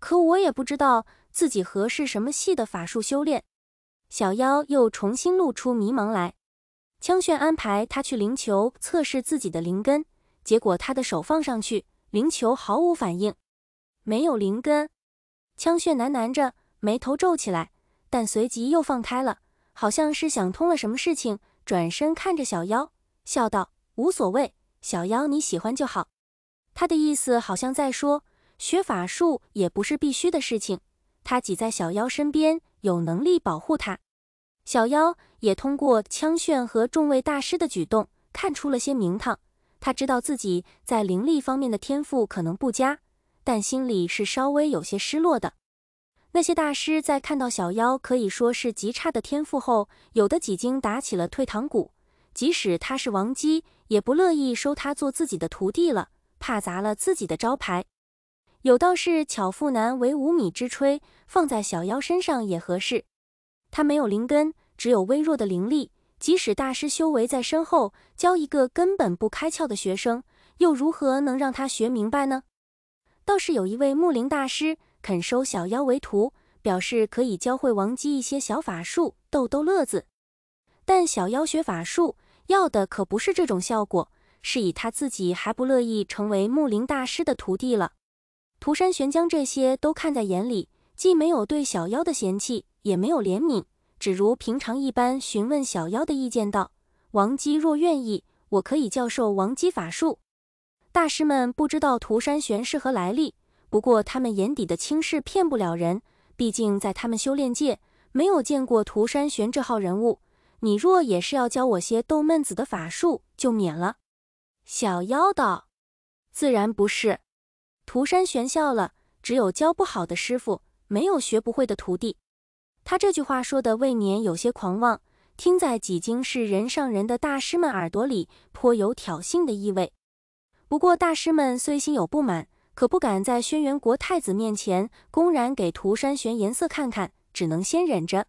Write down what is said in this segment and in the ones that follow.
可我也不知道自己合适什么系的法术修炼，小妖又重新露出迷茫来。枪炫安排他去灵球测试自己的灵根，结果他的手放上去，灵球毫无反应，没有灵根。枪炫喃喃着，眉头皱起来，但随即又放开了，好像是想通了什么事情。转身看着小妖，笑道：“无所谓，小妖你喜欢就好。”他的意思好像在说。学法术也不是必须的事情，他挤在小妖身边，有能力保护他。小妖也通过枪炫和众位大师的举动，看出了些名堂。他知道自己在灵力方面的天赋可能不佳，但心里是稍微有些失落的。那些大师在看到小妖可以说是极差的天赋后，有的几经打起了退堂鼓，即使他是王姬，也不乐意收他做自己的徒弟了，怕砸了自己的招牌。有道是巧妇难为无米之炊，放在小妖身上也合适。他没有灵根，只有微弱的灵力，即使大师修为在身后，教一个根本不开窍的学生，又如何能让他学明白呢？倒是有一位木灵大师肯收小妖为徒，表示可以教会王姬一些小法术，逗逗乐子。但小妖学法术要的可不是这种效果，是以他自己还不乐意成为木灵大师的徒弟了。涂山玄将这些都看在眼里，既没有对小妖的嫌弃，也没有怜悯，只如平常一般询问小妖的意见道：“王姬若愿意，我可以教授王姬法术。”大师们不知道涂山玄是何来历，不过他们眼底的轻视骗不了人，毕竟在他们修炼界没有见过涂山玄这号人物。你若也是要教我些逗闷子的法术，就免了。小妖道：“自然不是。”涂山玄笑了，只有教不好的师傅，没有学不会的徒弟。他这句话说的未免有些狂妄，听在几经是人上人的大师们耳朵里，颇有挑衅的意味。不过大师们虽心有不满，可不敢在轩辕国太子面前公然给涂山玄颜色看看，只能先忍着。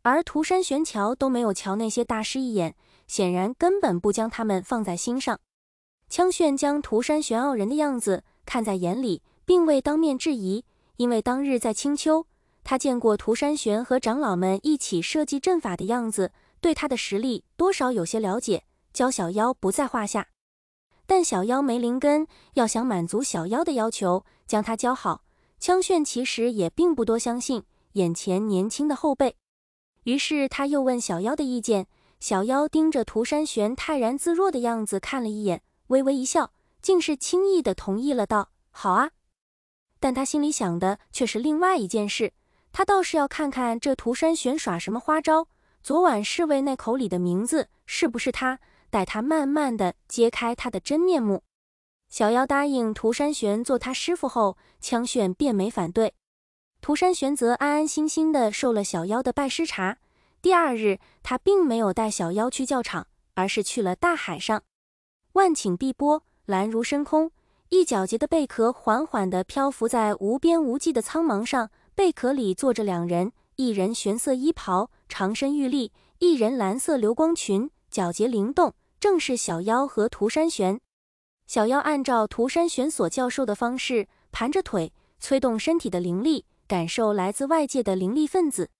而涂山玄瞧都没有瞧那些大师一眼，显然根本不将他们放在心上。枪炫将涂山玄傲人的样子。看在眼里，并未当面质疑，因为当日在青丘，他见过涂山玄和长老们一起设计阵法的样子，对他的实力多少有些了解，教小妖不在话下。但小妖没灵根，要想满足小妖的要求，将他教好，枪炫其实也并不多相信眼前年轻的后辈。于是他又问小妖的意见，小妖盯着涂山玄泰然自若的样子看了一眼，微微一笑。竟是轻易的同意了，道：“好啊。”但他心里想的却是另外一件事，他倒是要看看这涂山玄耍什么花招。昨晚侍卫那口里的名字是不是他？待他慢慢的揭开他的真面目。小妖答应涂山玄做他师傅后，枪炫便没反对。涂山玄则安安心心的受了小妖的拜师茶。第二日，他并没有带小妖去教场，而是去了大海上，万顷碧波。蓝如深空，一皎洁的贝壳缓缓地漂浮在无边无际的苍茫上。贝壳里坐着两人，一人玄色衣袍，长身玉立；一人蓝色流光裙，皎洁灵动。正是小妖和涂山玄。小妖按照涂山玄所教授的方式，盘着腿，催动身体的灵力，感受来自外界的灵力分子。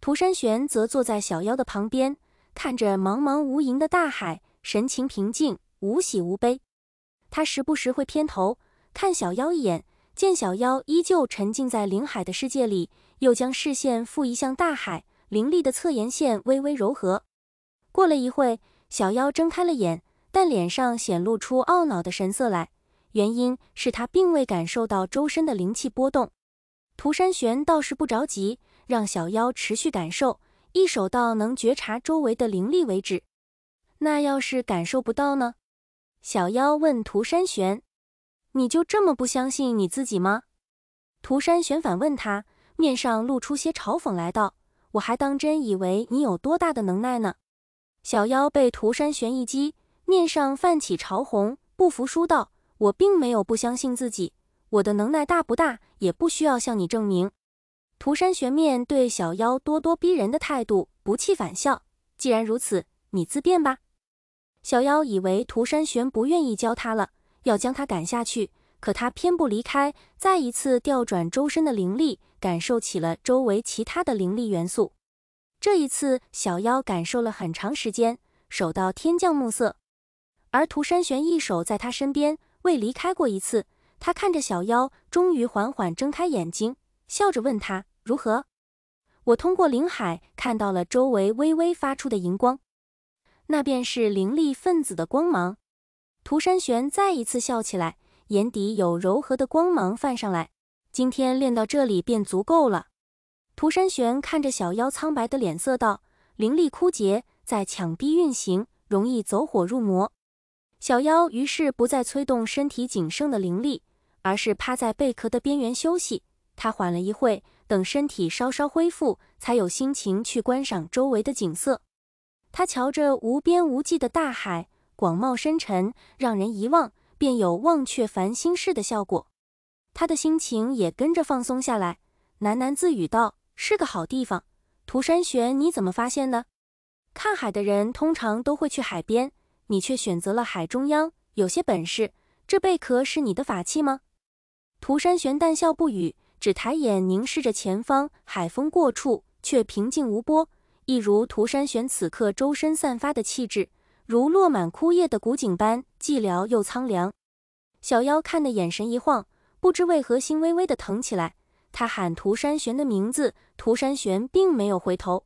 涂山玄则坐在小妖的旁边，看着茫茫无垠的大海，神情平静，无喜无悲。他时不时会偏头看小妖一眼，见小妖依旧沉浸在灵海的世界里，又将视线复移向大海，灵力的侧颜线微微柔和。过了一会，小妖睁开了眼，但脸上显露出懊恼的神色来。原因是他并未感受到周身的灵气波动。涂山玄倒是不着急，让小妖持续感受，一手到能觉察周围的灵力为止。那要是感受不到呢？小妖问涂山玄：“你就这么不相信你自己吗？”涂山玄反问他，面上露出些嘲讽来道：“我还当真以为你有多大的能耐呢。”小妖被涂山玄一击，面上泛起潮红，不服输道：“我并没有不相信自己，我的能耐大不大，也不需要向你证明。”涂山玄面对小妖咄咄逼人的态度，不气反笑：“既然如此，你自便吧。”小妖以为涂山玄不愿意教他了，要将他赶下去，可他偏不离开。再一次调转周身的灵力，感受起了周围其他的灵力元素。这一次，小妖感受了很长时间，守到天降暮色。而涂山玄一手在他身边，未离开过一次。他看着小妖，终于缓缓睁开眼睛，笑着问他：“如何？”我通过灵海看到了周围微微发出的荧光。那便是灵力分子的光芒。涂山玄再一次笑起来，眼底有柔和的光芒泛上来。今天练到这里便足够了。涂山玄看着小妖苍白的脸色，道：“灵力枯竭，在强逼运行，容易走火入魔。”小妖于是不再催动身体仅剩的灵力，而是趴在贝壳的边缘休息。他缓了一会，等身体稍稍恢复，才有心情去观赏周围的景色。他瞧着无边无际的大海，广袤深沉，让人一望便有忘却烦心事的效果。他的心情也跟着放松下来，喃喃自语道：“是个好地方。”涂山玄，你怎么发现的？看海的人通常都会去海边，你却选择了海中央，有些本事。这贝壳是你的法器吗？涂山玄淡笑不语，只抬眼凝视着前方。海风过处，却平静无波。一如涂山玄此刻周身散发的气质，如落满枯叶的古井般寂寥又苍凉。小妖看的眼神一晃，不知为何心微微的疼起来。他喊涂山玄的名字，涂山玄并没有回头。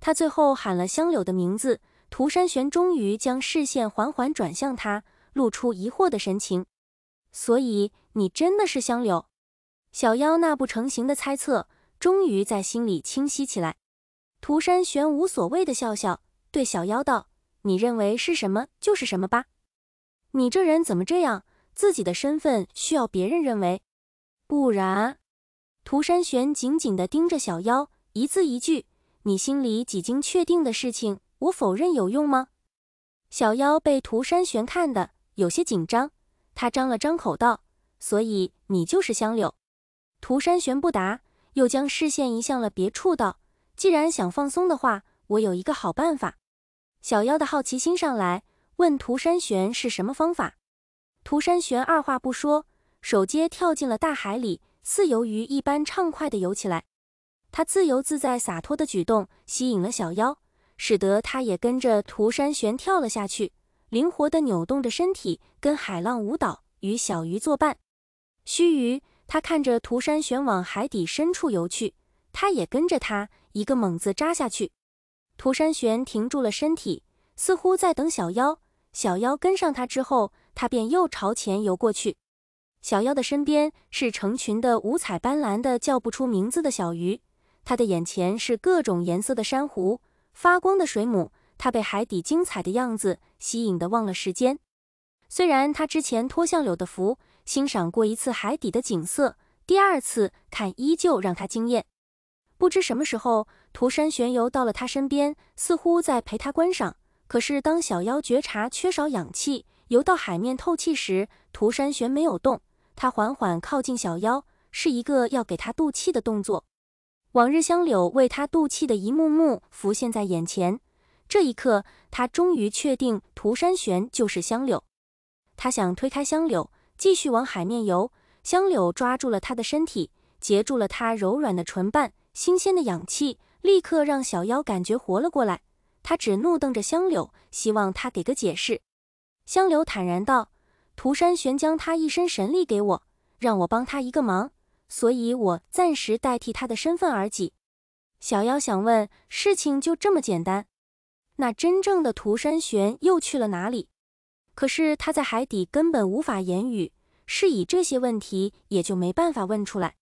他最后喊了香柳的名字，涂山玄终于将视线缓缓转向他，露出疑惑的神情。所以你真的是香柳？小妖那不成形的猜测终于在心里清晰起来。涂山玄无所谓的笑笑，对小妖道：“你认为是什么就是什么吧。你这人怎么这样？自己的身份需要别人认为？不然。”涂山玄紧紧的盯着小妖，一字一句：“你心里几经确定的事情，我否认有用吗？”小妖被涂山玄看的有些紧张，他张了张口道：“所以你就是香柳。”涂山玄不答，又将视线移向了别处，道。既然想放松的话，我有一个好办法。小妖的好奇心上来，问涂山玄是什么方法。涂山玄二话不说，手接跳进了大海里，似游鱼一般畅快地游起来。他自由自在、洒脱的举动吸引了小妖，使得他也跟着涂山玄跳了下去，灵活地扭动着身体，跟海浪舞蹈，与小鱼作伴。须臾，他看着涂山玄往海底深处游去，他也跟着他。一个猛子扎下去，涂山玄停住了身体，似乎在等小妖。小妖跟上他之后，他便又朝前游过去。小妖的身边是成群的五彩斑斓的、叫不出名字的小鱼，他的眼前是各种颜色的珊瑚、发光的水母。他被海底精彩的样子吸引的忘了时间。虽然他之前托向柳的福欣赏过一次海底的景色，第二次看依旧让他惊艳。不知什么时候，涂山玄游到了他身边，似乎在陪他观赏。可是当小妖觉察缺少氧气，游到海面透气时，涂山玄没有动。他缓缓靠近小妖，是一个要给他渡气的动作。往日香柳为他渡气的一幕幕浮现在眼前。这一刻，他终于确定涂山玄就是香柳。他想推开香柳，继续往海面游。香柳抓住了他的身体，截住了他柔软的唇瓣。新鲜的氧气立刻让小妖感觉活了过来，他只怒瞪着香柳，希望他给个解释。香柳坦然道：“涂山玄将他一身神力给我，让我帮他一个忙，所以我暂时代替他的身份而已。”小妖想问，事情就这么简单？那真正的涂山玄又去了哪里？可是他在海底根本无法言语，是以这些问题也就没办法问出来。